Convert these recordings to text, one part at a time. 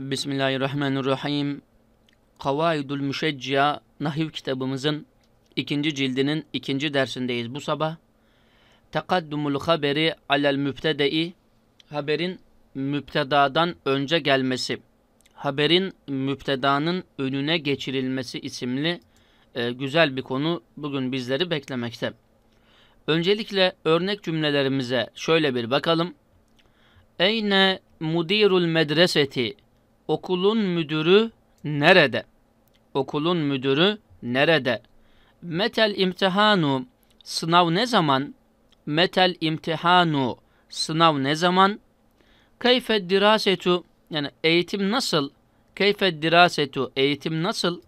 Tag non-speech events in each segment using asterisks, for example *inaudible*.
Bismillahirrahmanirrahim. Kavaidul Müşecciya Nahiv kitabımızın ikinci cildinin ikinci dersindeyiz bu sabah. Tekaddumul haberi alel mübtedei haberin müpteda'dan önce gelmesi. Haberin müpteda'nın önüne geçirilmesi isimli e, güzel bir konu bugün bizleri beklemekte. Öncelikle örnek cümlelerimize şöyle bir bakalım. Eyne mudirul medreseti Okulun müdürü nerede? Okulun müdürü nerede? Metel imtihanu sınav ne zaman? Metel imtihanu sınav ne zaman? Keyfe dirasetu yani eğitim nasıl? Keyfe dirasetu eğitim nasıl?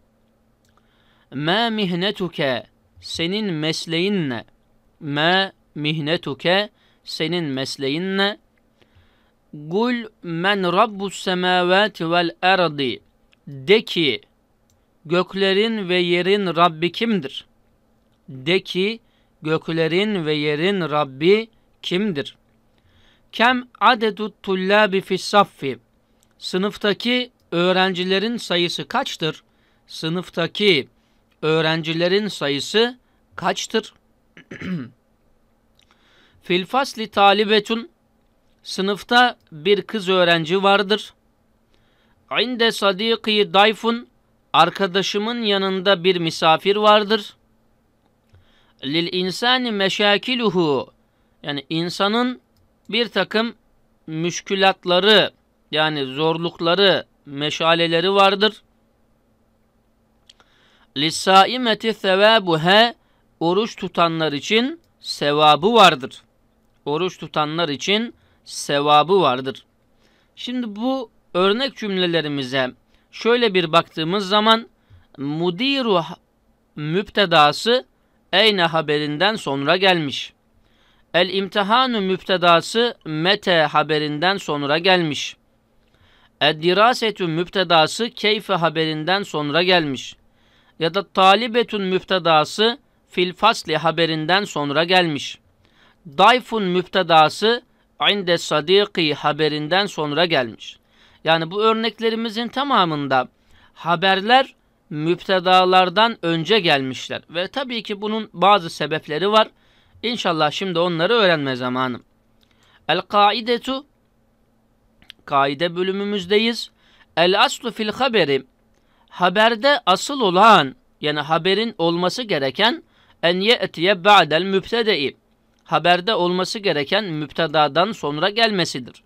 Ma mihnetuke senin mesleğin ne? Ma mihnetuke senin mesleğin ne? Kul men rabbus semavati vel erdi. De ki göklerin ve yerin Rabbi kimdir? De ki göklerin ve yerin Rabbi kimdir? Kem adedu tullabi fis saffi. Sınıftaki öğrencilerin sayısı kaçtır? Sınıftaki öğrencilerin sayısı kaçtır? *clears throat* Fil fasli talibetun Sınıfta bir kız öğrenci vardır. İnde sadiki dayfun arkadaşımın yanında bir misafir vardır. Lil insani meşakiluhu yani insanın bir takım müşkülatları yani zorlukları, meşaleleri vardır. Lissaimeti sevabuhe oruç tutanlar için sevabı vardır. Oruç tutanlar için sevabı vardır. Şimdi bu örnek cümlelerimize şöyle bir baktığımız zaman mudiru müptedası eyne haberinden sonra gelmiş. El imtihanu müptedası mete haberinden sonra gelmiş. Ed dirasetü müptedası keyfe haberinden sonra gelmiş. Ya da Talibetun müptedası fil fasli haberinden sonra gelmiş. Dayfun müptedası inde sadiki haberinden sonra gelmiş. Yani bu örneklerimizin tamamında haberler müptedalardan önce gelmişler. Ve tabii ki bunun bazı sebepleri var. İnşallah şimdi onları öğrenme zamanı. El-kaidetu kaide bölümümüzdeyiz. El aslu fil haberi haberde asıl olan yani haberin olması gereken en ye'tiye ba'del mübtede'i haberde olması gereken müptedadan sonra gelmesidir.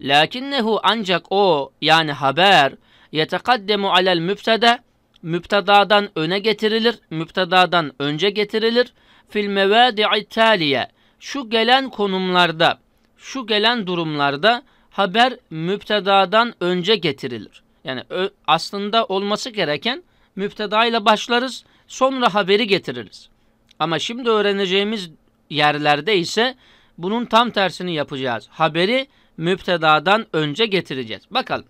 Lakinnehu ancak o yani haber yetekaddemu alel müptede müptedadan öne getirilir, müptedadan önce getirilir. Fil mevadi'i taliye şu gelen konumlarda, şu gelen durumlarda haber müptedadan önce getirilir. Yani aslında olması gereken müpteda başlarız, sonra haberi getiririz. Ama şimdi öğreneceğimiz yerlerde ise bunun tam tersini yapacağız. Haberi müptedadan önce getireceğiz. Bakalım.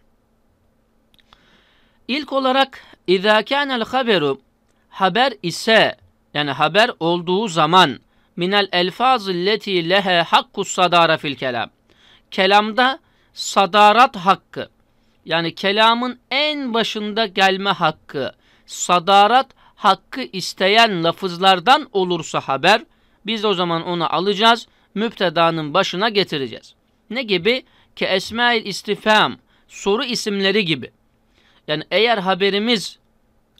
İlk olarak اِذَا كَانَ haberu Haber ise yani haber olduğu zaman minel elfaz illeti lehe hakku sadara fil kelam. Kelamda sadarat hakkı yani kelamın en başında gelme hakkı, sadarat hakkı isteyen lafızlardan olursa haber biz de o zaman onu alacağız. Müptedanın başına getireceğiz. Ne gibi? Ke esmail istifam. Soru isimleri gibi. Yani eğer haberimiz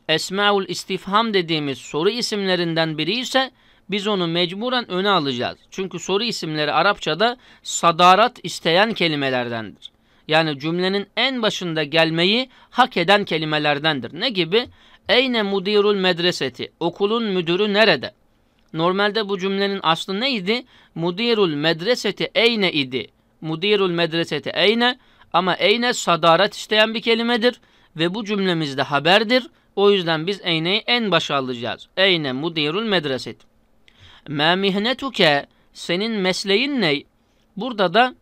esmaul istifham dediğimiz soru isimlerinden biri ise biz onu mecburen öne alacağız. Çünkü soru isimleri Arapçada sadarat isteyen kelimelerdendir. Yani cümlenin en başında gelmeyi hak eden kelimelerdendir. Ne gibi? Eyne mudirul medreseti? Okulun müdürü nerede? Normalde bu cümlenin aslı neydi? Mudirul medreseti eyne idi. Mudirul medreseti eyne ama eyne sadaret isteyen bir kelimedir ve bu cümlemizde haberdir. O yüzden biz eyneyi en başa alacağız. Eyne mudirul medreset. Ma mihnetuke senin mesleğin ne? Burada da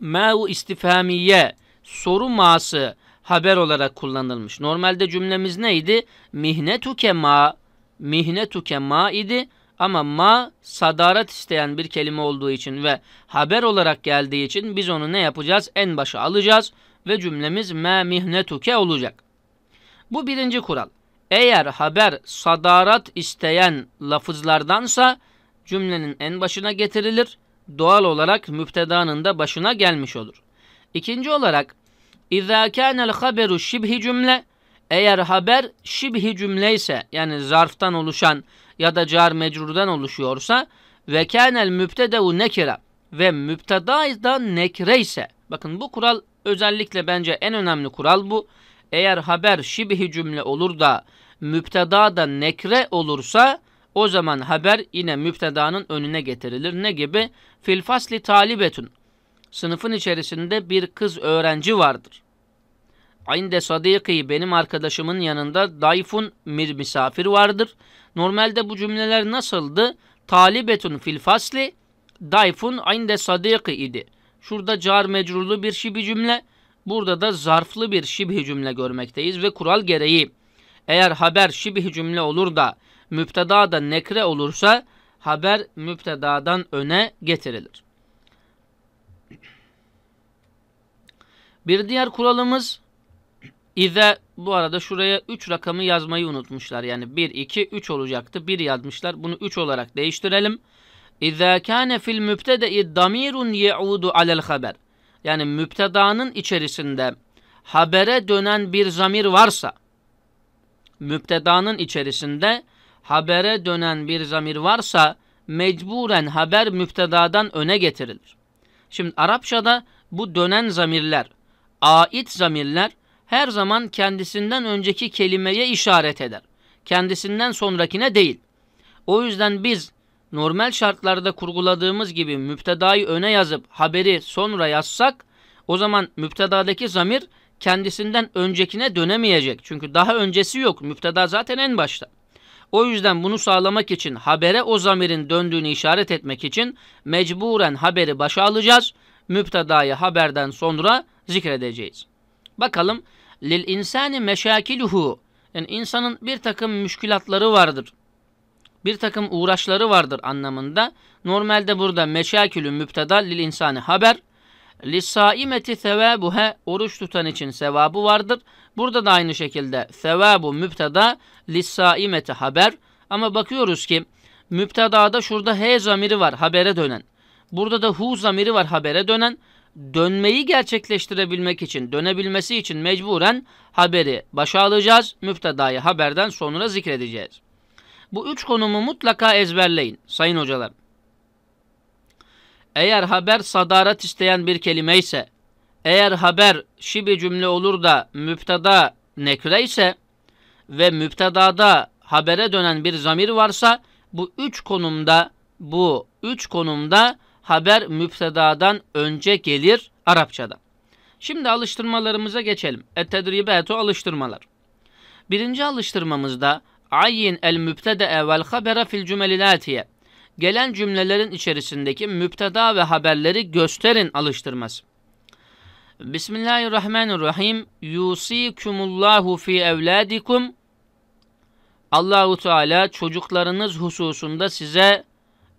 ma'u istifamiye soru ması haber olarak kullanılmış. Normalde cümlemiz neydi? Mihnetuke ma mihnetuke ma idi ama ma sadarat isteyen bir kelime olduğu için ve haber olarak geldiği için biz onu ne yapacağız? En başa alacağız ve cümlemiz ma mihnetuke olacak. Bu birinci kural. Eğer haber sadarat isteyen lafızlardansa cümlenin en başına getirilir. Doğal olarak müptedanın da başına gelmiş olur. İkinci olarak اِذَا كَانَ الْخَبَرُ شِبْهِ cümle eğer haber şibhi cümle ise yani zarftan oluşan ya da car mecrurdan oluşuyorsa ve kenel mübtedevu nekira ve mübteda nekre ise bakın bu kural özellikle bence en önemli kural bu. Eğer haber şibhi cümle olur da mübteda da nekre olursa o zaman haber yine müptedanın önüne getirilir. Ne gibi? Fil fasli talibetun. Sınıfın içerisinde bir kız öğrenci vardır. Ainde sadiki benim arkadaşımın yanında dayfun mir misafir vardır. Normalde bu cümleler nasıldı? Talibetun fil fasli dayfun ainde sadiki idi. Şurada car mecrurlu bir şibi cümle. Burada da zarflı bir şibih cümle görmekteyiz ve kural gereği eğer haber şibih cümle olur da müpteda da nekre olursa haber müptedadan öne getirilir. Bir diğer kuralımız İze bu arada şuraya 3 rakamı yazmayı unutmuşlar. Yani 1, 2, 3 olacaktı. 1 yazmışlar. Bunu 3 olarak değiştirelim. İze kâne fil mübtede'i damirun ye'udu alel haber. Yani müptedanın içerisinde habere dönen bir zamir varsa, müptedanın içerisinde habere dönen bir zamir varsa, mecburen haber müptedadan öne getirilir. Şimdi Arapçada bu dönen zamirler, ait zamirler, her zaman kendisinden önceki kelimeye işaret eder. Kendisinden sonrakine değil. O yüzden biz normal şartlarda kurguladığımız gibi müptedayı öne yazıp haberi sonra yazsak o zaman müptedadaki zamir kendisinden öncekine dönemeyecek. Çünkü daha öncesi yok. Müpteda zaten en başta. O yüzden bunu sağlamak için habere o zamirin döndüğünü işaret etmek için mecburen haberi başa alacağız. Müptedayı haberden sonra zikredeceğiz. Bakalım lil insani meşakiluhu yani insanın bir takım müşkülatları vardır. Bir takım uğraşları vardır anlamında. Normalde burada meşakülü müptedal lil insani haber. Lissaimeti sevabuhe oruç tutan için sevabı vardır. Burada da aynı şekilde sevabu müpteda lissaimeti haber. Ama bakıyoruz ki müptedada şurada he zamiri var habere dönen. Burada da hu zamiri var habere dönen dönmeyi gerçekleştirebilmek için, dönebilmesi için mecburen haberi başa alacağız. Müftedayı haberden sonra zikredeceğiz. Bu üç konumu mutlaka ezberleyin sayın hocalar. Eğer haber sadarat isteyen bir kelime ise, eğer haber şibi cümle olur da müpteda nekre ise ve müptedada habere dönen bir zamir varsa bu üç konumda bu üç konumda haber müptedadan önce gelir Arapçada. Şimdi alıştırmalarımıza geçelim. Et-tedribetu alıştırmalar. Birinci alıştırmamızda ayin el mübtede vel habera fil cümelilatiye. Gelen cümlelerin içerisindeki müpteda ve haberleri gösterin alıştırması. Bismillahirrahmanirrahim. Yusikumullahu fi evladikum. Allahu Teala çocuklarınız hususunda size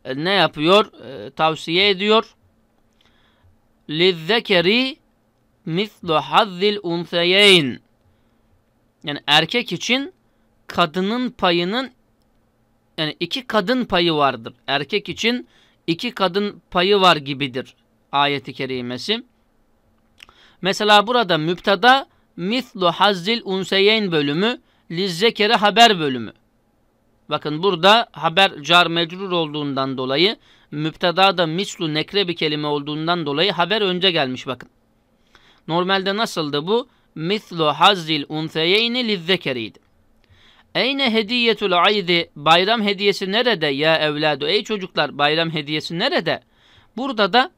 e, ne yapıyor? E, tavsiye ediyor. Lizzekeri mislu hazzil unseyeyn. Yani erkek için kadının payının yani iki kadın payı vardır. Erkek için iki kadın payı var gibidir ayeti kerimesi. Mesela burada müptada mislu hazzil unseyeyn bölümü lizzekeri haber bölümü. Bakın burada haber car mecrur olduğundan dolayı müpteda da mislu nekre bir kelime olduğundan dolayı haber önce gelmiş bakın. Normalde nasıldı bu? Mislu hazil unseyeyni lizzekeriydi. Eyne hediyetül aydi? Bayram hediyesi nerede ya evladu? Ey çocuklar bayram hediyesi nerede? Burada da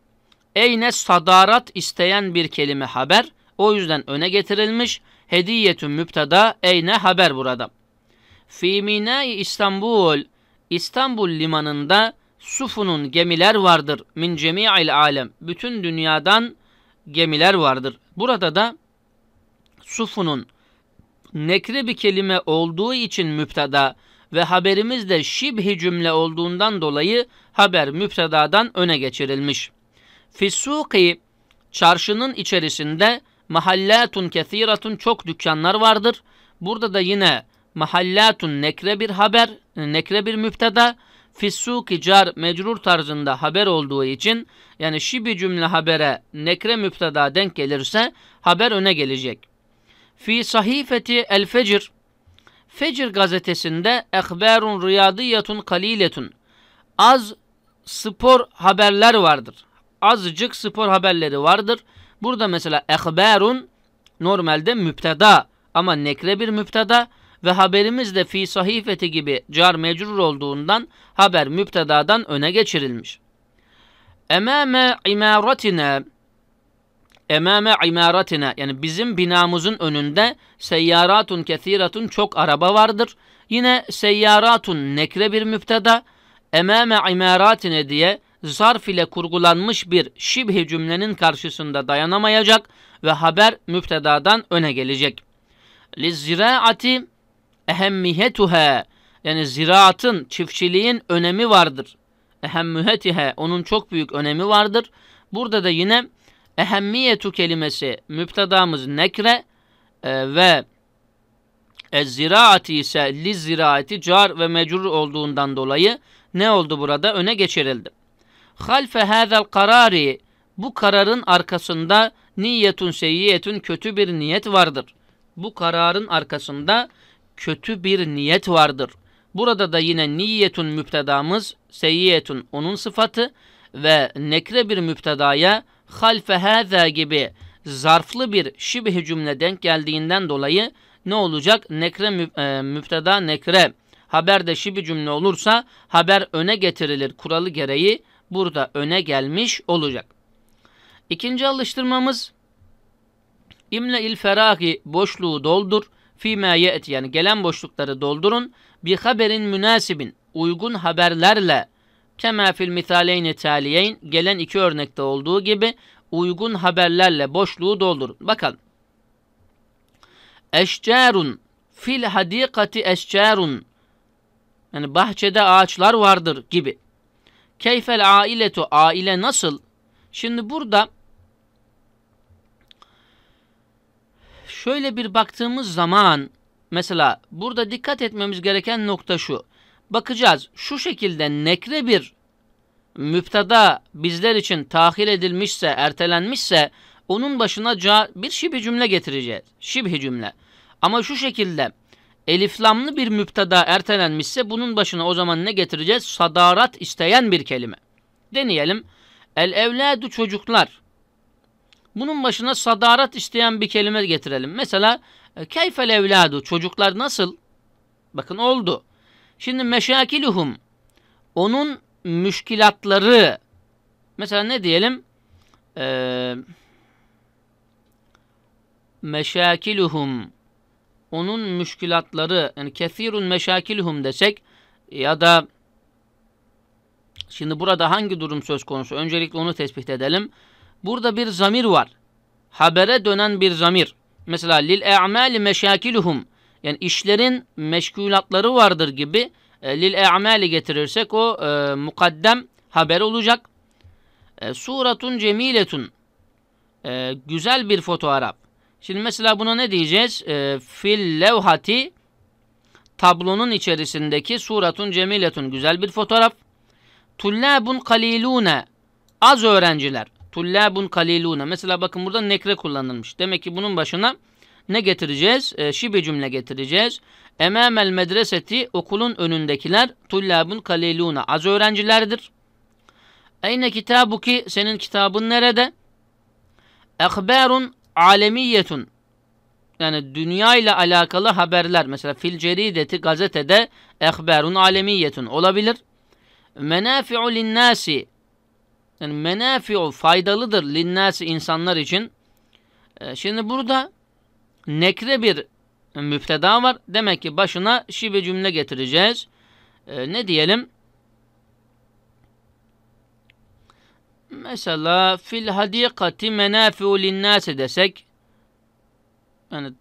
eyne sadarat isteyen bir kelime haber. O yüzden öne getirilmiş. Hediyetün müpteda eyne haber burada. Fimine İstanbul İstanbul limanında sufunun gemiler vardır. Min cemi'il alem. Bütün dünyadan gemiler vardır. Burada da sufunun nekre bir kelime olduğu için müptada ve haberimiz de şibhi cümle olduğundan dolayı haber müptadadan öne geçirilmiş. Fisuki çarşının içerisinde mahallatun kethiratun çok dükkanlar vardır. Burada da yine mahallatun nekre bir haber, nekre bir müpteda, fissuki car mecrur tarzında haber olduğu için yani şibi cümle habere nekre müpteda denk gelirse haber öne gelecek. Fi sahifeti el fecir Fecir gazetesinde ekberun riyadiyetun kaliletun az spor haberler vardır. Azıcık spor haberleri vardır. Burada mesela ekberun normalde müpteda ama nekre bir müpteda ve haberimiz de fi sahifeti gibi car mecrur olduğundan haber müptedadan öne geçirilmiş. Emame imaratine Emame imaratine yani bizim binamızın önünde seyyaratun kethiratun çok araba vardır. Yine seyyaratun nekre bir müpteda emame imaratine diye zarf ile kurgulanmış bir şibh cümlenin karşısında dayanamayacak ve haber müptedadan öne gelecek. Lizziraati ehemmihetuhe yani ziraatın, çiftçiliğin önemi vardır. Ehemmühetihe onun çok büyük önemi vardır. Burada da yine ehemmiyetu kelimesi müptedamız nekre e, ve e, ziraati ise li ziraati car ve mecrur olduğundan dolayı ne oldu burada? Öne geçirildi. Halfe hazel kararı bu kararın arkasında niyetun seyyiyetun kötü bir niyet vardır. Bu kararın arkasında kötü bir niyet vardır. Burada da yine niyetun müptedamız seyyiyetun onun sıfatı ve nekre bir müptedaya halfe hâzâ gibi zarflı bir şibh cümle denk geldiğinden dolayı ne olacak? Nekre mü, e, müpteda nekre haberde şibh cümle olursa haber öne getirilir kuralı gereği burada öne gelmiş olacak. İkinci alıştırmamız İmle il feragi boşluğu doldur fîmâ ye'ti yani gelen boşlukları doldurun. Bi haberin münasibin uygun haberlerle kemâ fil misaleyni taliyeyn gelen iki örnekte olduğu gibi uygun haberlerle boşluğu doldurun. Bakalım. Eşcarun fil hadikati eşcarun yani bahçede ağaçlar vardır gibi. Keyfel ailetu aile nasıl? Şimdi burada şöyle bir baktığımız zaman mesela burada dikkat etmemiz gereken nokta şu. Bakacağız şu şekilde nekre bir müptada bizler için tahil edilmişse, ertelenmişse onun başına bir şibhi cümle getireceğiz. Şibhi cümle. Ama şu şekilde eliflamlı bir müptada ertelenmişse bunun başına o zaman ne getireceğiz? Sadarat isteyen bir kelime. Deneyelim. El evladu çocuklar. Bunun başına sadarat isteyen bir kelime getirelim. Mesela e, keyfel evladu çocuklar nasıl? Bakın oldu. Şimdi meşakiluhum onun müşkilatları mesela ne diyelim? Ee, meşakiluhum onun müşkilatları yani kesirun meşakiluhum desek ya da şimdi burada hangi durum söz konusu? Öncelikle onu tespit edelim. Burada bir zamir var. Habere dönen bir zamir. Mesela lil e'mali meşakiluhum. Yani işlerin meşgulatları vardır gibi e, lil e'mali getirirsek o e, mukaddem haber olacak. E, suratun cemiletun. E, güzel bir fotoğraf. Şimdi mesela buna ne diyeceğiz? E, fil levhati tablonun içerisindeki suratun cemiletun güzel bir fotoğraf. Tullabun kalilune az öğrenciler. Tullabun kaliluna. Mesela bakın burada nekre kullanılmış. Demek ki bunun başına ne getireceğiz? E, şibe cümle getireceğiz. Emamel medreseti okulun önündekiler tullabun kaliluna. Az öğrencilerdir. Eyne kitabu ki senin kitabın nerede? Ekberun alemiyetun. Yani dünya ile alakalı haberler. Mesela fil cerideti gazetede ekberun alemiyetun olabilir. Menafi'u linnasi yani menafiol faydalıdır linnâsi insanlar için. E, şimdi burada nekre bir müfteda var. Demek ki başına şibe cümle getireceğiz. E, ne diyelim? Mesela fil hadikati menafiu linnâsi desek yani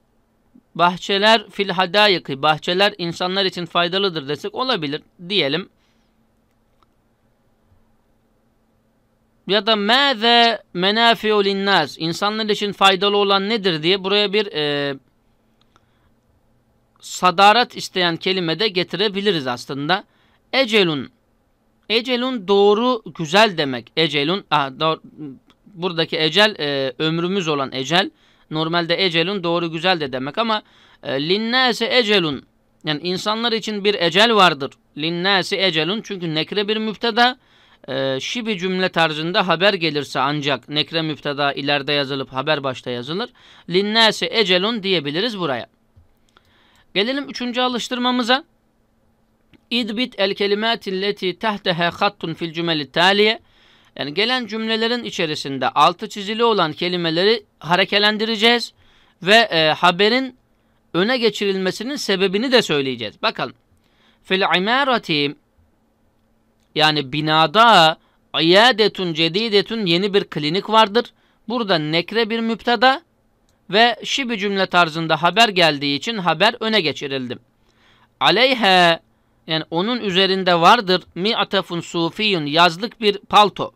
bahçeler fil hadayıkı bahçeler insanlar için faydalıdır desek olabilir diyelim. ya da mâze menâfi'u linnâs insanlar için faydalı olan nedir diye buraya bir e, sadarat isteyen kelime de getirebiliriz aslında. Ecelun Ecelun doğru güzel demek. Ecelun ah, doğru, buradaki ecel e, ömrümüz olan ecel. Normalde ecelun doğru güzel de demek ama e, linnâse ecelun yani insanlar için bir ecel vardır. Linnâsi ecelun çünkü nekre bir müfteda e, şibi cümle tarzında haber gelirse ancak nekre müpteda ileride yazılıp haber başta yazılır. Linnâse ecelun diyebiliriz buraya. Gelelim üçüncü alıştırmamıza. İdbit el kelimatilleti tehtehe hattun fil cümeli taliye. Yani gelen cümlelerin içerisinde altı çizili olan kelimeleri harekelendireceğiz ve e, haberin öne geçirilmesinin sebebini de söyleyeceğiz. Bakalım. Fil imarati yani binada İyadetun cedidetun yeni bir klinik vardır. Burada nekre bir müptada ve şibi cümle tarzında haber geldiği için haber öne geçirildi. Aleyhe yani onun üzerinde vardır mi atafun sufiyun yazlık bir palto.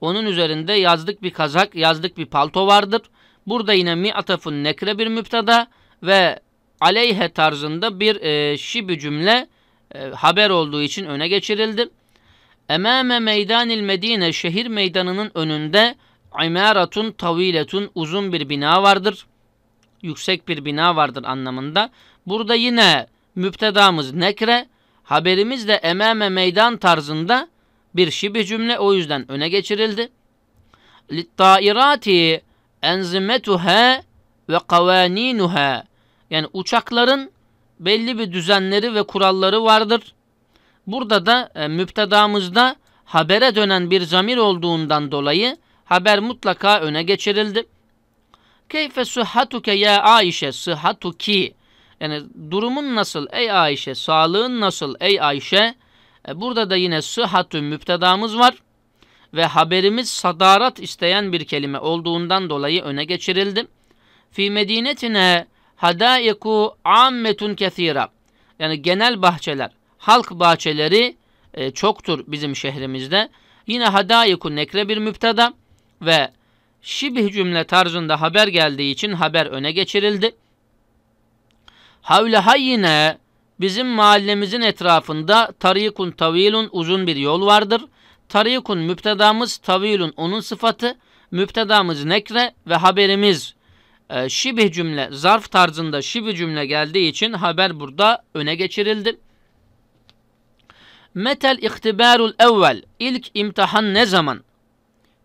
Onun üzerinde yazlık bir kazak, yazlık bir palto vardır. Burada yine mi atafun nekre bir müptada ve aleyhe tarzında bir e, şibi cümle e, haber olduğu için öne geçirildi. Emame meydanil medine şehir meydanının önünde imaratun taviletun uzun bir bina vardır. Yüksek bir bina vardır anlamında. Burada yine müptedamız nekre haberimiz de emame meydan tarzında bir şibi cümle o yüzden öne geçirildi. Littairati enzimetuha ve kavaninuha yani uçakların belli bir düzenleri ve kuralları vardır. Burada da e, müptedamızda habere dönen bir zamir olduğundan dolayı haber mutlaka öne geçirildi. Keyfe sıhhatuke ya Ayşe sıhhatuki yani durumun nasıl ey Ayşe sağlığın nasıl ey Ayşe e, burada da yine sıhhatü müptedamız var ve haberimiz sadarat isteyen bir kelime olduğundan dolayı öne geçirildi. Fi medinetine hadaiku ammetun kethira yani genel bahçeler halk bahçeleri e, çoktur bizim şehrimizde. Yine hadayiku nekre bir müptada ve şibih cümle tarzında haber geldiği için haber öne geçirildi. Havle hayyine bizim mahallemizin etrafında tarikun tavilun uzun bir yol vardır. Tarikun müptedamız tavilun onun sıfatı, müptedamız nekre ve haberimiz e, şibih cümle zarf tarzında şibih cümle geldiği için haber burada öne geçirildi. Metel iktibarul evvel. İlk imtihan ne zaman?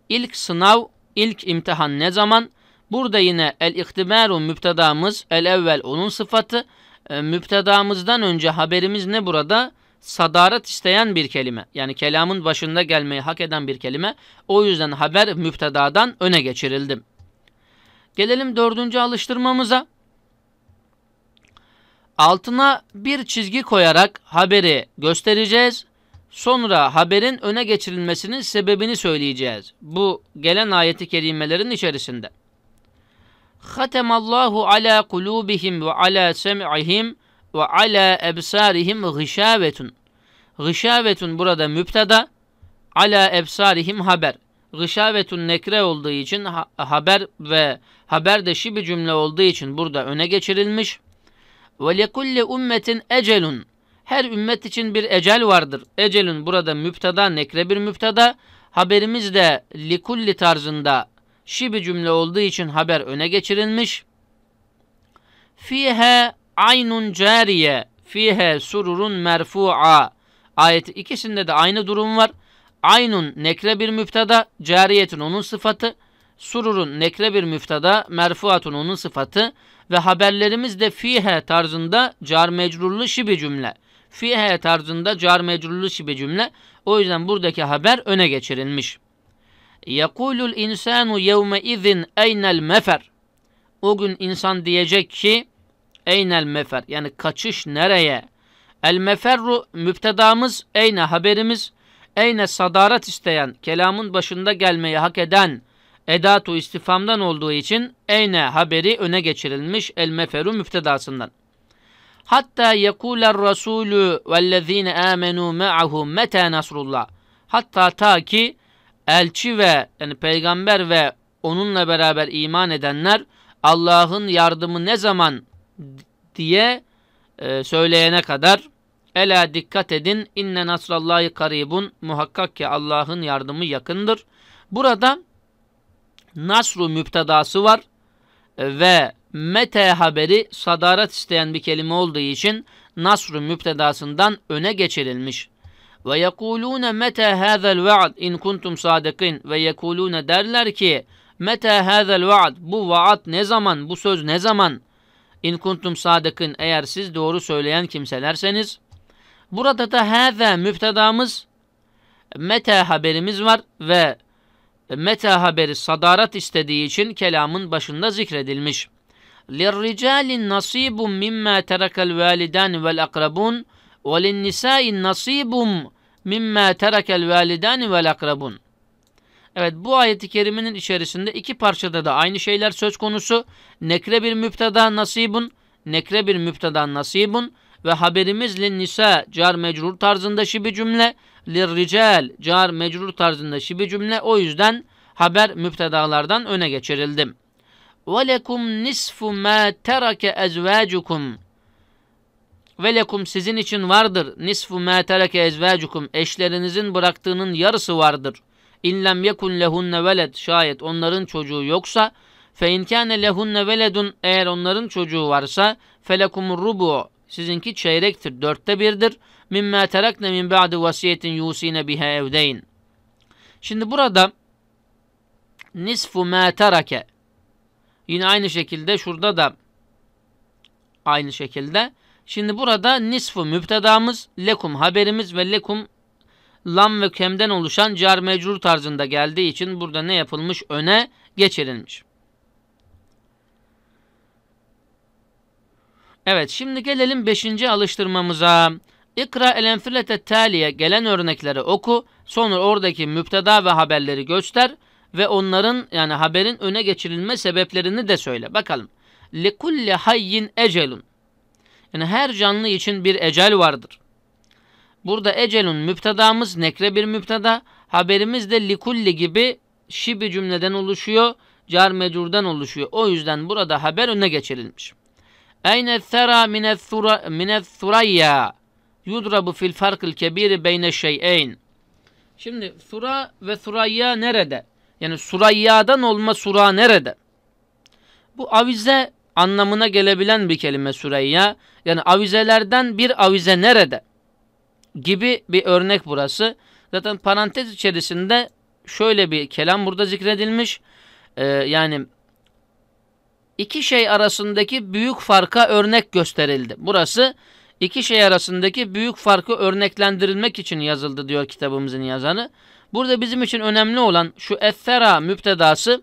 İlk sınav, ilk imtihan ne zaman? Burada yine el iktibaru müptedamız, el evvel onun sıfatı. E, müptedamızdan önce haberimiz ne burada? Sadarat isteyen bir kelime. Yani kelamın başında gelmeyi hak eden bir kelime. O yüzden haber müptedadan öne geçirildi. Gelelim dördüncü alıştırmamıza. Altına bir çizgi koyarak haberi göstereceğiz. Sonra haberin öne geçirilmesinin sebebini söyleyeceğiz. Bu gelen ayeti kerimelerin içerisinde. Hatemallahu ala kulubihim ve ala sem'ihim ve ala ebsarihim gışavetun. Gışavetun burada müpteda, ala ebsarihim haber. Gışavetun nekre olduğu için ha haber ve haber de şibi cümle olduğu için burada öne geçirilmiş. Ve lekulli ümmetin ecelun. Her ümmet için bir ecel vardır. Ecelun burada müptada, nekre bir müptada. Haberimiz de likulli tarzında şibi cümle olduğu için haber öne geçirilmiş. Fihe aynun cariye, fihe sururun merfu'a. Ayet ikisinde de aynı durum var. Aynun nekre bir müptada, cariyetin onun sıfatı sururun nekre bir müftada merfuatun onun sıfatı ve haberlerimiz de fihe tarzında car mecrurlu şibi cümle. Fihe tarzında car mecrurlu şibi cümle. O yüzden buradaki haber öne geçirilmiş. Yekulul insanu yevme izin eynel mefer. O gün insan diyecek ki eynel mefer yani kaçış nereye? El meferru müptedamız eyne haberimiz eyne sadarat isteyen kelamın başında gelmeyi hak eden edatu istifamdan olduğu için eyne haberi öne geçirilmiş el meferu müftedasından. Hatta yekuler Rasûlü vellezine amenu ma'ahu meta nasrullah. Hatta ta ki elçi ve yani peygamber ve onunla beraber iman edenler Allah'ın yardımı ne zaman diye e, söyleyene kadar Ela dikkat edin inne nasrallahi karibun muhakkak ki Allah'ın yardımı yakındır. Burada nasru müptedası var e, ve mete haberi sadarat isteyen bir kelime olduğu için nasru müptedasından öne geçirilmiş. Ve yekulune mete hazel vaad in kuntum sadikin ve yekulune derler ki mete hazel vaad bu vaat ne zaman bu söz ne zaman in kuntum sadikin eğer siz doğru söyleyen kimselerseniz burada da haze müptedamız mete haberimiz var ve meta haberi sadarat istediği için kelamın başında zikredilmiş. لِلْرِجَالِ نَصِيبٌ مِمَّا تَرَكَ الْوَالِدَانِ وَالْاَقْرَبُونَ وَلِلنِّسَاءِ نَصِيبٌ مِمَّا تَرَكَ الْوَالِدَانِ وَالْاَقْرَبُونَ Evet bu ayeti kerimenin içerisinde iki parçada da aynı şeyler söz konusu. Nekre bir müpteda nasibun, nekre bir müpteda nasibun ve haberimiz nisa car mecrur tarzında şibi cümle lirrical car mecrur tarzında şibi cümle o yüzden haber müptedalardan öne geçirildi. Ve lekum nisfu ma terake ezvacukum ve lekum sizin için vardır. Nisfu ma tereke ezvacukum eşlerinizin bıraktığının yarısı vardır. İnlem yekun lehunne veled şayet onların çocuğu yoksa fe inkâne lehunne veledun eğer onların çocuğu varsa felekum rubu Sizinki çeyrektir. Dörtte birdir. Mimme terakne min ba'di vasiyetin yusine biha evdeyn. Şimdi burada nisfu ma terake yine aynı şekilde şurada da aynı şekilde şimdi burada nisfu müptedamız lekum haberimiz ve lekum lam ve kemden oluşan car mecur tarzında geldiği için burada ne yapılmış öne geçirilmiş. Evet şimdi gelelim 5. alıştırmamıza. İkra el enfilete taliye gelen örnekleri oku. Sonra oradaki müpteda ve haberleri göster. Ve onların yani haberin öne geçirilme sebeplerini de söyle. Bakalım. Likulli hayyin ecelun. Yani her canlı için bir ecel vardır. Burada ecelun müptedamız nekre bir müpteda. Haberimiz de likulli gibi şibi cümleden oluşuyor. Car mecurdan oluşuyor. O yüzden burada haber öne geçirilmiş. Eyne sera mine surayya yudrabu fil farkil kebiri beyne şey'eyn. Şimdi sura ve surayya nerede? Yani surayyadan olma sura nerede? Bu avize anlamına gelebilen bir kelime surayya. Yani avizelerden bir avize nerede? Gibi bir örnek burası. Zaten parantez içerisinde şöyle bir kelam burada zikredilmiş. Ee, yani iki şey arasındaki büyük farka örnek gösterildi. Burası iki şey arasındaki büyük farkı örneklendirilmek için yazıldı diyor kitabımızın yazanı. Burada bizim için önemli olan şu essera müptedası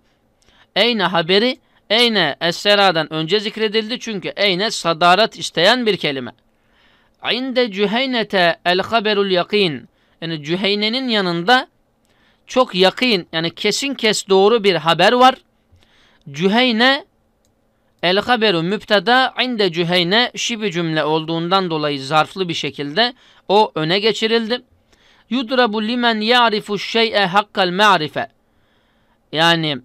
eyne haberi eyne essera'dan önce zikredildi çünkü eyne sadarat isteyen bir kelime. İnde cüheynete el haberul yakin yani cüheynenin yanında çok yakın yani kesin kes doğru bir haber var. Cüheyne El haberu müpteda inde cüheyne şibi cümle olduğundan dolayı zarflı bir şekilde o öne geçirildi. Yudrabu limen ya'rifu şey'e hakkal ma'rife. Yani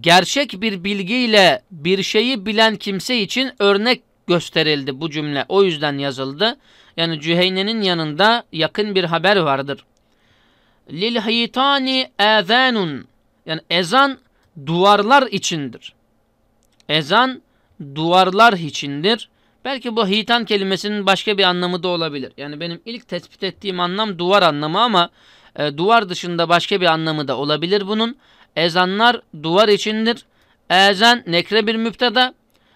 gerçek bir bilgiyle bir şeyi bilen kimse için örnek gösterildi bu cümle. O yüzden yazıldı. Yani Cüheyne'nin yanında yakın bir haber vardır. Lil hitani ezanun. Yani ezan duvarlar içindir. Ezan duvarlar içindir. Belki bu hitan kelimesinin başka bir anlamı da olabilir. Yani benim ilk tespit ettiğim anlam duvar anlamı ama e, duvar dışında başka bir anlamı da olabilir bunun. Ezanlar duvar içindir. Ezan nekre bir müptada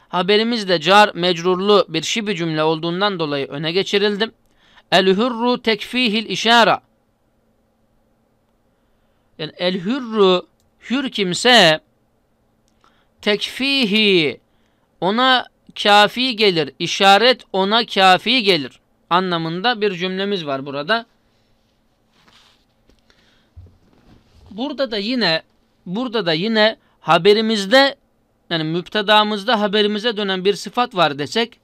Haberimiz de car mecrurlu bir şibi cümle olduğundan dolayı öne geçirildi. El hürru tekfihil işara. Yani el hürru hür kimse tekfihi ona kafi gelir. İşaret ona kafi gelir anlamında bir cümlemiz var burada. Burada da yine burada da yine haberimizde yani müptedamızda haberimize dönen bir sıfat var desek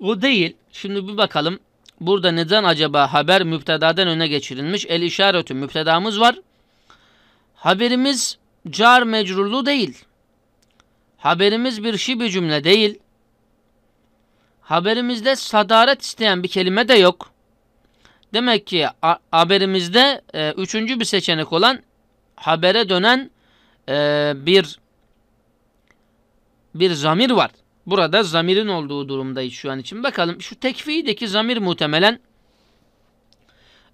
o değil. Şimdi bir bakalım. Burada neden acaba haber müptedadan öne geçirilmiş? El işareti müptedamız var. Haberimiz car mecrurlu değil. Haberimiz bir şibi cümle değil. Haberimizde sadaret isteyen bir kelime de yok. Demek ki haberimizde e, üçüncü bir seçenek olan habere dönen e, bir bir zamir var. Burada zamirin olduğu durumdayız şu an için. Bakalım şu tekfideki zamir muhtemelen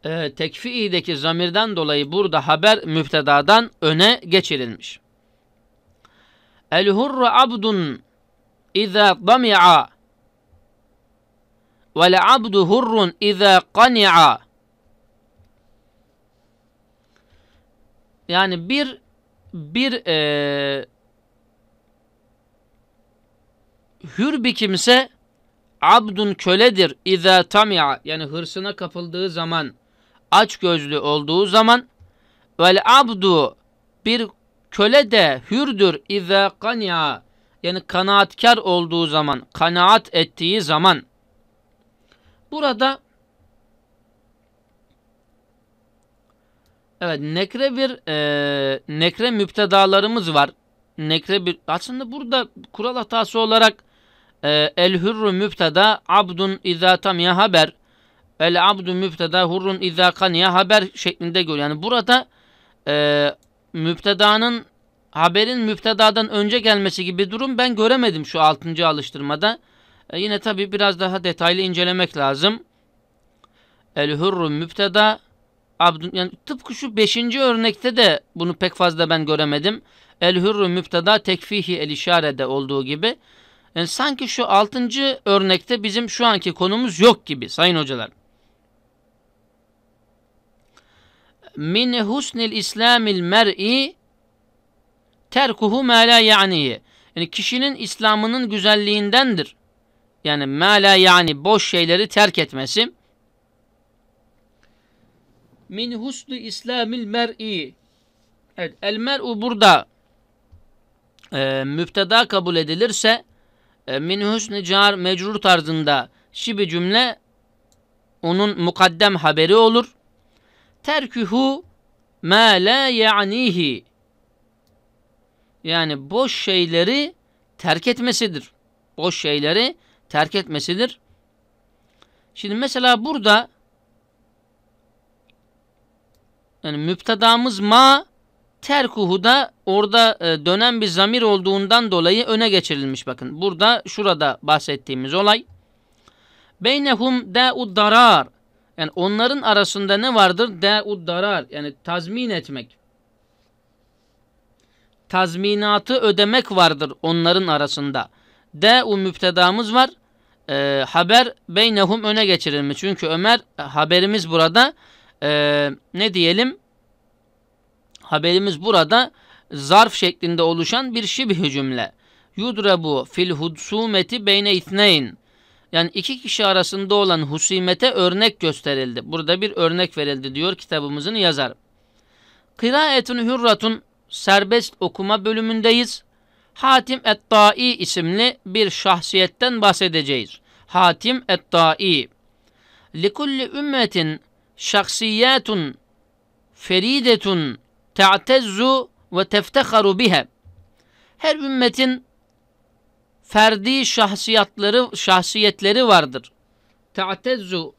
e, tekfiideki zamirden dolayı burada haber müftedadan öne geçirilmiş. El hurru abdun izâ dami'a vel abdu hurrun izâ qani'a Yani bir bir e, hür bir kimse abdun köledir izâ tami'a yani hırsına kapıldığı zaman aç gözlü olduğu zaman vel abdu bir köle de hürdür ize kanya yani kanaatkar olduğu zaman kanaat ettiği zaman burada evet nekre bir e, nekre müptedalarımız var nekre bir aslında burada kural hatası olarak e, el hürrü müpteda abdun iza tamya haber El abdu müfteda hurrun izâ haber şeklinde gör. Yani burada e, müftedanın haberin müftedadan önce gelmesi gibi durum ben göremedim şu 6. alıştırmada. E, yine tabi biraz daha detaylı incelemek lazım. El hurrun müfteda abdun yani tıpkı şu 5. örnekte de bunu pek fazla ben göremedim. El hurru müfteda tekfihi el işarede olduğu gibi. Yani sanki şu 6. örnekte bizim şu anki konumuz yok gibi sayın hocalar. min husnil islamil mer'i terkuhu ma la ya'niye. Yani kişinin İslam'ının güzelliğindendir. Yani ma la yani boş şeyleri terk etmesi. Min husnu islamil mer'i. Evet, el mer'u burada e, müpteda kabul edilirse e, min husni car mecrur tarzında şibi cümle onun mukaddem haberi olur terkühu ma la ya'nihi. Yani boş şeyleri terk etmesidir. Boş şeyleri terk etmesidir. Şimdi mesela burada yani müptedamız ma terkuhu da orada e, dönen bir zamir olduğundan dolayı öne geçirilmiş bakın. Burada şurada bahsettiğimiz olay. Beynehum da'u darar. Yani onların arasında ne vardır? u darar. Yani tazmin etmek. Tazminatı ödemek vardır onların arasında. u müptedamız var. E, haber beynehum öne geçirilmiş. Çünkü Ömer e, haberimiz burada e, ne diyelim? Haberimiz burada zarf şeklinde oluşan bir şibh cümle. Yudrebu fil hudsumeti beyne itneyn yani iki kişi arasında olan husimete örnek gösterildi. Burada bir örnek verildi diyor kitabımızın yazar. Kıraetun Hürratun serbest okuma bölümündeyiz. Hatim Etta'i isimli bir şahsiyetten bahsedeceğiz. Hatim Etta'i. tai Likulli ümmetin şahsiyetun feridetun te'tezzu ve tefteharu bihe. Her ümmetin ferdi şahsiyatları, şahsiyetleri vardır. Te'tezzu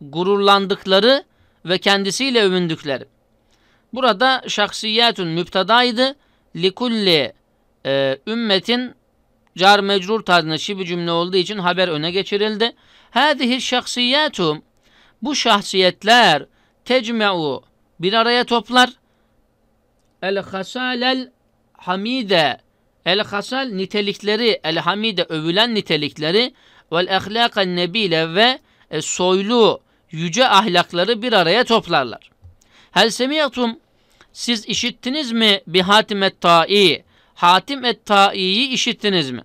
gururlandıkları ve kendisiyle övündükleri. Burada şahsiyetun müptedaydı. Likulli e, ümmetin car mecrur tadına şibi cümle olduğu için haber öne geçirildi. Hâzihi şahsiyetum bu şahsiyetler tecme'u bir araya toplar. El hasalel hamide El-hasal nitelikleri, el-hamide övülen nitelikleri vel-ehlâken nebile ve e, soylu, yüce ahlakları bir araya toplarlar. Hel semiyatum siz işittiniz mi bi hatim et ta'i? Hatim et ta'iyi işittiniz mi?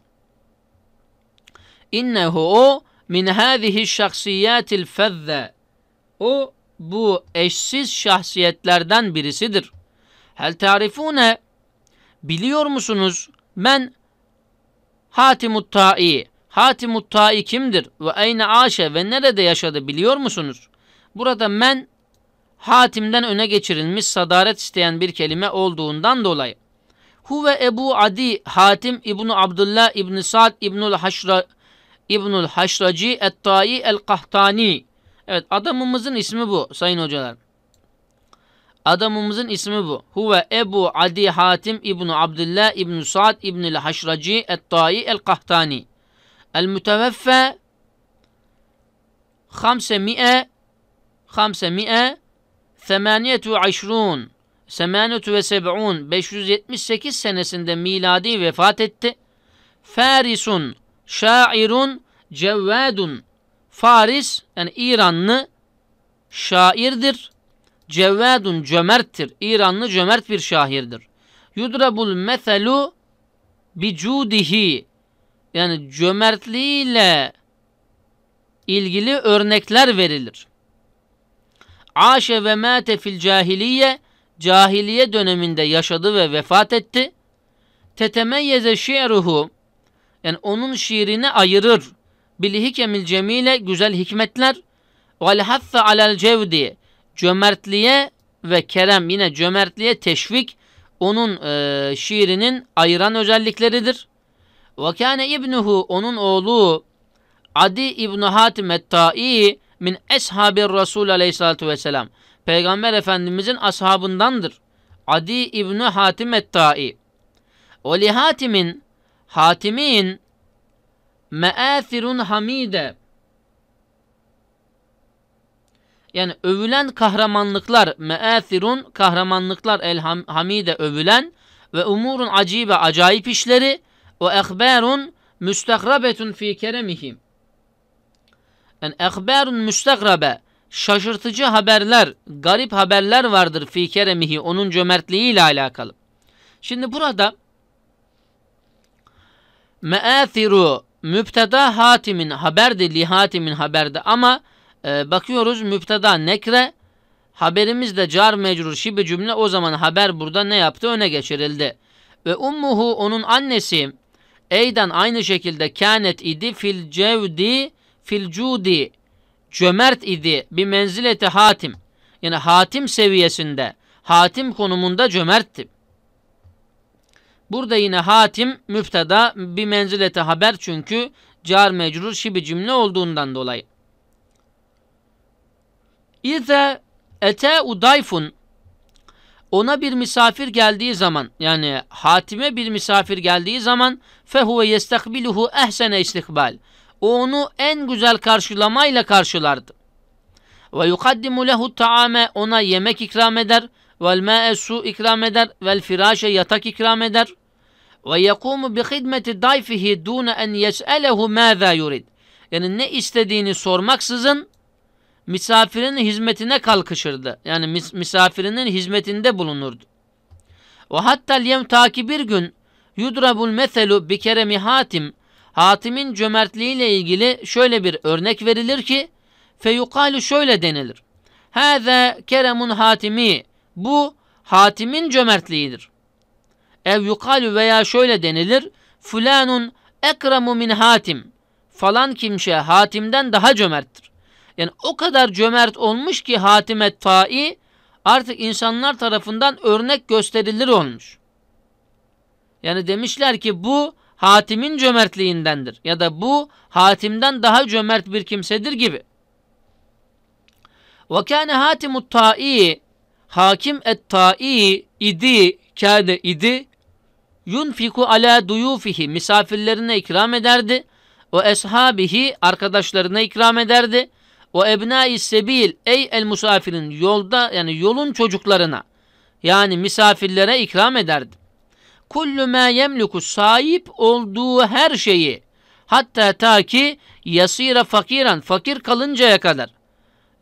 İnnehu o min hâzihi şahsiyatil fezze. O bu eşsiz şahsiyetlerden birisidir. Hel tarifune biliyor musunuz? Men Hatimut Ta'i. Hatimut Ta'i kimdir? Ve eyne aşe ve nerede yaşadı biliyor musunuz? Burada men Hatim'den öne geçirilmiş sadaret isteyen bir kelime olduğundan dolayı. Huve Ebu Adi Hatim İbnu Abdullah İbni Sa'd İbnül Haşra İbnül Haşracı Et-Ta'i El-Kahtani. Evet adamımızın ismi bu sayın hocalar. Adamımızın ismi bu. Huve Ebu Adi Hatim İbnu Abdullah İbnu Sa'd İbnül Haşraci Et-Tayi El-Kahtani. El-Müteveffe 500 500 578 senesinde miladi vefat etti. Farisun, şairun, cevvadun. Faris yani İranlı şairdir. Cevvadun cömerttir. İranlı cömert bir şairdir. Yudrabul meselu bicudihi yani cömertliğiyle ilgili örnekler verilir. Aşe ve mate fil cahiliye cahiliye döneminde yaşadı ve vefat etti. Tetemeyyeze şi'ruhu yani onun şiirini ayırır. Bil hikemil cemile güzel hikmetler vel hasse alel cevdi cömertliğe ve kerem yine cömertliğe teşvik onun e, şiirinin ayıran özellikleridir. Ve kâne ibnuhu onun oğlu Adi İbn Hatim et-Ta'i min eshabir Resul aleyhissalatu vesselam. Peygamber Efendimizin ashabındandır. Adi İbn Hatim et-Ta'i. Ve li Hatim'in Hatim'in meâthirun hamide Yani övülen kahramanlıklar meâthirun kahramanlıklar el hamide övülen ve umurun acibe acayip işleri ve ekberun müstehrabetun fi keremihim. Yani ekberun müstehrabe şaşırtıcı haberler, garip haberler vardır fi keremihi onun cömertliği ile alakalı. Şimdi burada meâthiru müpteda hatimin haberdi, li hatimin haberdi ama ee, bakıyoruz müpteda nekre haberimiz de car mecrur şibi cümle o zaman haber burada ne yaptı öne geçirildi. Ve ummuhu onun annesi eyden aynı şekilde kânet idi fil cevdi fil cudi cömert idi bir menzileti hatim yani hatim seviyesinde hatim konumunda cömertti. Burada yine hatim müfteda bir menzilete haber çünkü car mecrur şibi cümle olduğundan dolayı. İze ete udayfun ona bir misafir geldiği zaman yani hatime bir misafir geldiği zaman fehu yestekbiluhu ehsene istihbal. O onu en güzel karşılamayla karşılardı. Ve yukaddimu lehu taame ona yemek ikram eder. Vel ma'e su ikram eder. Vel firâşe yatak ikram eder. Ve yekûmu bi hidmeti dayfihi dûne en yes'elehu mâzâ yurid. Yani ne istediğini sormaksızın misafirin hizmetine kalkışırdı. Yani mis misafirinin hizmetinde bulunurdu. Ve hatta yem ta ki bir gün yudrabul meselu bi keremi hatim Hatim'in cömertliğiyle ilgili şöyle bir örnek verilir ki feyukalu şöyle denilir. Hâze keremun hatimi bu hatimin cömertliğidir. Ev yukalu veya şöyle denilir. Fulanun ekramu min hatim. Falan kimse hatimden daha cömerttir. Yani o kadar cömert olmuş ki Hatimet Fa'i artık insanlar tarafından örnek gösterilir olmuş. Yani demişler ki bu Hatim'in cömertliğindendir ya da bu Hatim'den daha cömert bir kimsedir gibi. Ve kâne Hatimut Ta'i Hakim et Ta'i idi kâne idi yunfiku ala duyufihi misafirlerine ikram ederdi o eshabihi arkadaşlarına ikram ederdi o ebnai sebil ey el musafirin yolda yani yolun çocuklarına yani misafirlere ikram ederdi. Kullu ma yemliku sahip olduğu her şeyi hatta ta ki yasira fakiran fakir kalıncaya kadar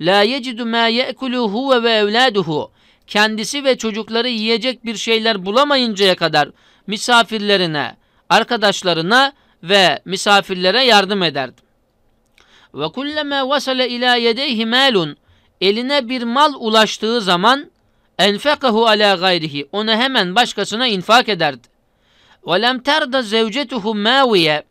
la yecidu ma ye'kulu huve ve evladuhu kendisi ve çocukları yiyecek bir şeyler bulamayıncaya kadar misafirlerine, arkadaşlarına ve misafirlere yardım ederdi. Ve kulleme vasale ila yedeyhi malun eline bir mal ulaştığı zaman enfekahu ala gayrihi onu hemen başkasına infak ederdi. Ve lem terda zevcetuhu maviye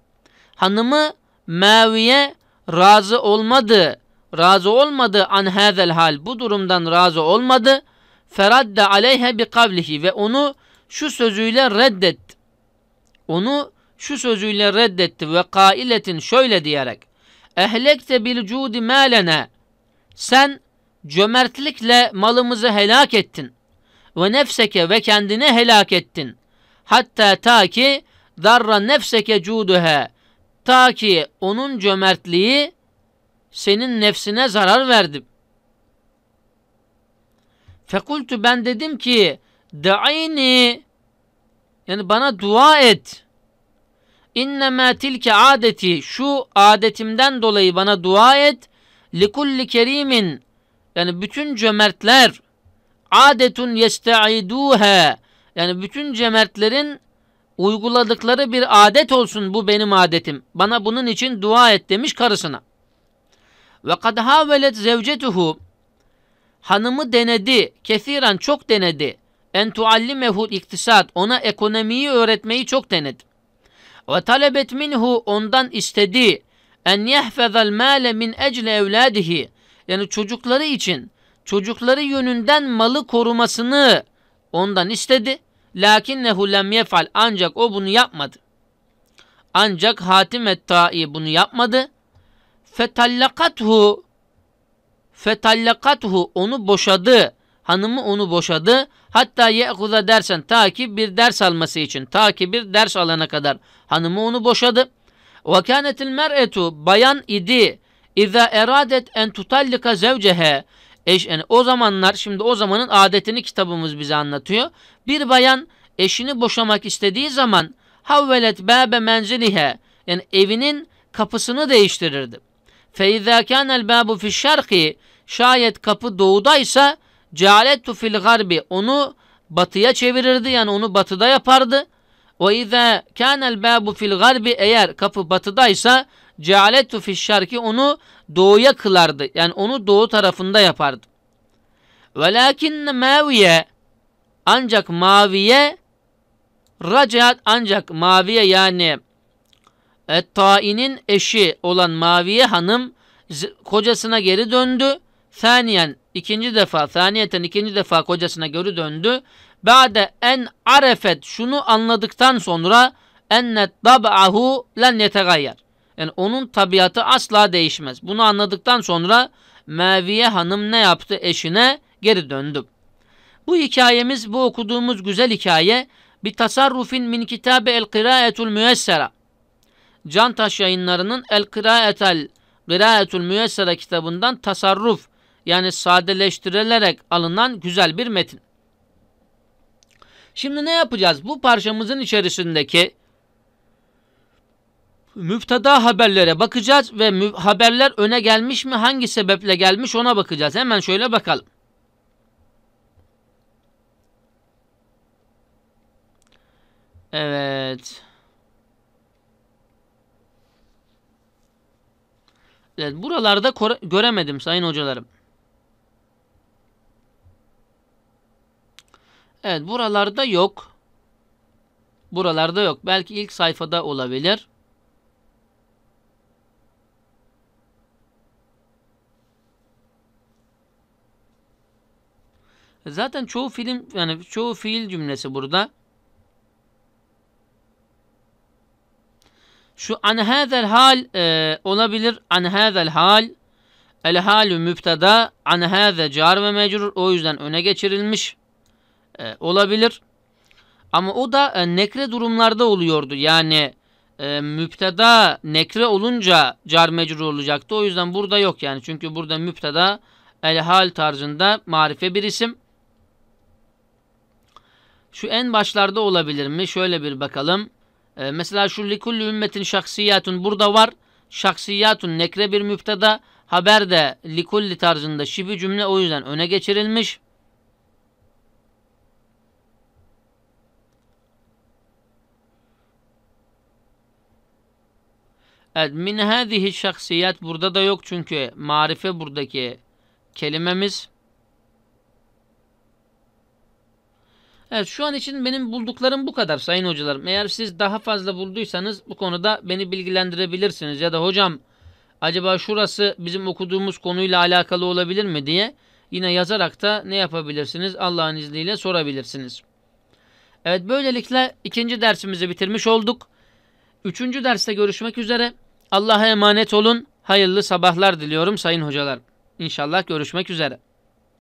hanımı maviye razı olmadı. Razı olmadı an hazel hal bu durumdan razı olmadı. Feradde aleyhe bi kavlihi ve onu şu sözüyle reddetti. Onu şu sözüyle reddetti ve kailetin şöyle diyerek Ehlekte bil cudi malena. Sen cömertlikle malımızı helak ettin. Ve nefseke ve kendini helak ettin. Hatta ta ki darra nefseke cuduha. Ta ki onun cömertliği senin nefsine zarar verdi. Fekultu ben dedim ki da'ini yani bana dua et. İnnemâ tilke adeti şu adetimden dolayı bana dua et. Likulli kerimin yani bütün cömertler adetun yestaiduhe yani bütün cömertlerin uyguladıkları bir adet olsun bu benim adetim. Bana bunun için dua et demiş karısına. Ve kad havelet zevcetuhu hanımı denedi. Kesiren çok denedi. En tuallimehu iktisat ona ekonomiyi öğretmeyi çok denedi. Ve talebet minhu ondan istedi en yehfezel male min ecle evladihi yani çocukları için çocukları yönünden malı korumasını ondan istedi. Lakinnehu lem yefal ancak o bunu yapmadı. Ancak Hatim et-Ta'i bunu yapmadı. Fetallakathu fetallakathu onu boşadı. Hanımı onu boşadı. Hatta ye'kuza dersen ta ki bir ders alması için ta ki bir ders alana kadar hanımı onu boşadı. Ve kânetil mer'etu bayan idi. İza eradet en tutallika zevcehe. Eş, yani o zamanlar şimdi o zamanın adetini kitabımız bize anlatıyor. Bir bayan eşini boşamak istediği zaman havvelet bâbe menzilihe yani evinin kapısını değiştirirdi. Fe izâ kânel bâbu fi şayet kapı doğudaysa cealetu fil garbi onu batıya çevirirdi yani onu batıda yapardı. Ve izâ kânel bâbu fil garbi eğer kapı batıdaysa cealetu fil şarki onu doğuya kılardı. Yani onu doğu tarafında yapardı. Velakin maviye ancak maviye racat ancak maviye yani et tainin eşi olan maviye hanım kocasına geri döndü Saniyen ikinci defa, saniyeten ikinci defa kocasına geri döndü. Ba'de en arefet şunu anladıktan sonra enne tab'ahu len yetegayyar. Yani onun tabiatı asla değişmez. Bunu anladıktan sonra Maviye Hanım ne yaptı eşine? Geri döndü. Bu hikayemiz, bu okuduğumuz güzel hikaye bir tasarrufin min kitabe el kıraetul müessera. Cantaş yayınlarının el kıraetel kıraetul müessera kitabından tasarruf yani sadeleştirilerek alınan güzel bir metin. Şimdi ne yapacağız? Bu parçamızın içerisindeki müftada haberlere bakacağız ve haberler öne gelmiş mi hangi sebeple gelmiş ona bakacağız. Hemen şöyle bakalım. Evet. Evet buralarda göremedim sayın hocalarım. Evet buralarda yok. Buralarda yok. Belki ilk sayfada olabilir. Zaten çoğu film yani çoğu fiil cümlesi burada. Şu an hazel hal e, olabilir. An hazel hal el halü mübtada an hazel car ve mecrur o yüzden öne geçirilmiş e, olabilir. Ama o da e, nekre durumlarda oluyordu. Yani e, müpteda nekre olunca car mecrur olacaktı. O yüzden burada yok yani. Çünkü burada müpteda el hal tarzında marife bir isim. Şu en başlarda olabilir mi? Şöyle bir bakalım. E, mesela şu likulli ümmetin şahsiyatun burada var. Şahsiyatun nekre bir müpteda. Haber de likulli tarzında şibi cümle o yüzden öne geçirilmiş. Evet, min hâzihi şahsiyet burada da yok çünkü marife buradaki kelimemiz. Evet şu an için benim bulduklarım bu kadar sayın hocalarım. Eğer siz daha fazla bulduysanız bu konuda beni bilgilendirebilirsiniz. Ya da hocam acaba şurası bizim okuduğumuz konuyla alakalı olabilir mi diye yine yazarak da ne yapabilirsiniz Allah'ın izniyle sorabilirsiniz. Evet böylelikle ikinci dersimizi bitirmiş olduk. Üçüncü derste görüşmek üzere. Allah'a emanet olun. Hayırlı sabahlar diliyorum sayın hocalar. İnşallah görüşmek üzere.